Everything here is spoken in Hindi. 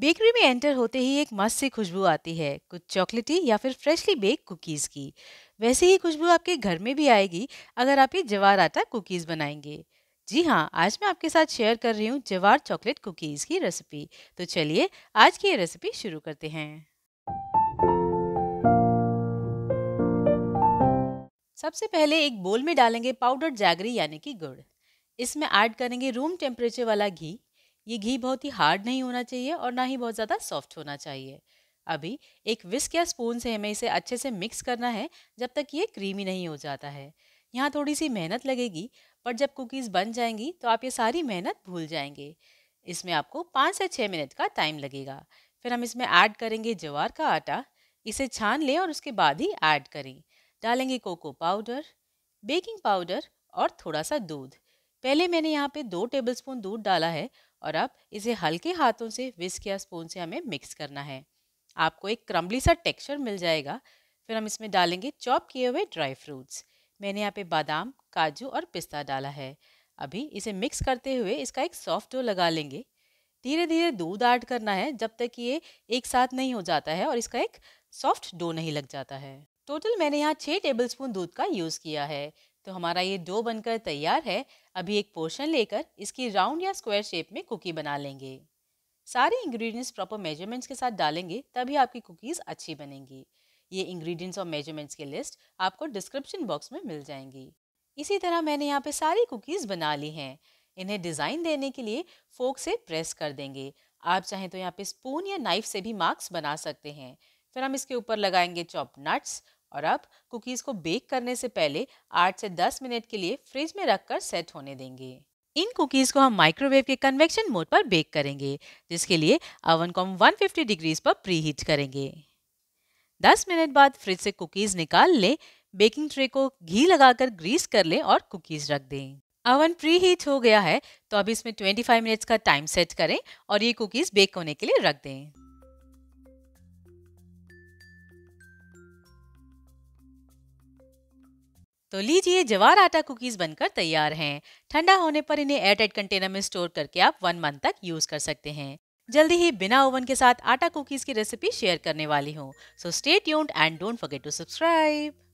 बेकरी में एंटर होते ही एक मस्त सी खुशबू आती है कुछ चॉकलेटी या फिर फ्रेशली बेक कुकीज़ की वैसे ही खुशबू आपके घर में भी आएगी अगर आप ये जवार आटा कुकीज़ बनाएंगे जी हाँ आज मैं आपके साथ शेयर कर रही हूँ जवार चॉकलेट कुकीज़ की रेसिपी तो चलिए आज की ये रेसिपी शुरू करते हैं सबसे पहले एक बोल में डालेंगे पाउडर जागरी यानी कि गुड़ इसमें ऐड करेंगे रूम टेम्परेचर वाला घी ये घी बहुत ही हार्ड नहीं होना चाहिए और ना ही बहुत ज़्यादा सॉफ्ट होना चाहिए अभी एक विस्क या स्पून से हमें इसे अच्छे से मिक्स करना है जब तक ये क्रीमी नहीं हो जाता है यहाँ थोड़ी सी मेहनत लगेगी पर जब कुकीज़ बन जाएंगी तो आप ये सारी मेहनत भूल जाएंगे इसमें आपको पाँच से छः मिनट का टाइम लगेगा फिर हम इसमें ऐड करेंगे ज्वार का आटा इसे छान लें और उसके बाद ही ऐड करें डालेंगे कोको पाउडर बेकिंग पाउडर और थोड़ा सा दूध पहले मैंने यहाँ पे दो टेबलस्पून दूध डाला है और अब इसे हल्के हाथों से विस्क या स्पून से हमें मिक्स करना है आपको एक क्रम्बली सा टेक्सचर मिल जाएगा फिर हम इसमें डालेंगे चॉप किए हुए ड्राई फ्रूट्स मैंने यहाँ पे बादाम काजू और पिस्ता डाला है अभी इसे मिक्स करते हुए इसका एक सॉफ्ट डो लगा लेंगे धीरे धीरे दूध ऐड करना है जब तक ये एक साथ नहीं हो जाता है और इसका एक सॉफ्ट डो नहीं लग जाता है टोटल मैंने यहाँ छः स्पून दूध का यूज़ किया है तो हमारा ये डो बनकर तैयार है अभी एक पोर्शन लेकर इसकी राउंड या स्क्वायर शेप में कुकी बना लेंगे सारे इंग्रेडिएंट्स प्रॉपर मेजरमेंट्स के साथ डालेंगे तभी आपकी कुकीज़ अच्छी बनेंगी ये इंग्रेडिएंट्स और मेजरमेंट्स की लिस्ट आपको डिस्क्रिप्शन बॉक्स में मिल जाएंगी इसी तरह मैंने यहाँ पे सारी कुकीज़ बना ली हैं इन्हें डिज़ाइन देने के लिए फोक से प्रेस कर देंगे आप चाहें तो यहाँ पे स्पून या नाइफ से भी मार्क्स बना सकते हैं फिर हम इसके ऊपर लगाएंगे चॉप नट्स और अब कुकीज़ को बेक करने से पहले 8 से 10 मिनट के लिए फ्रिज में रखकर सेट होने देंगे इन कुकीज़ को हम माइक्रोवेव के कन्वेक्शन मोड पर बेक करेंगे जिसके लिए अवन को हम 150 डिग्रीज पर प्री हीट करेंगे 10 मिनट बाद फ्रिज से कुकीज़ निकाल लें बेकिंग ट्रे को घी लगाकर ग्रीस कर लें और कुकीज़ रख दें अवन प्री हीट हो गया है तो अब इसमें 25 मिनट्स का टाइम सेट करें और ये कुकीज़ बेक होने के लिए रख दें तो लीजिए जवार आटा कुकीज़ बनकर तैयार हैं ठंडा होने पर इन्हें एयरटाइट कंटेनर में स्टोर करके आप वन मंथ तक यूज़ कर सकते हैं जल्दी ही बिना ओवन के साथ आटा कुकीज़ की रेसिपी शेयर करने वाली हूँ so stay tuned and don't forget to subscribe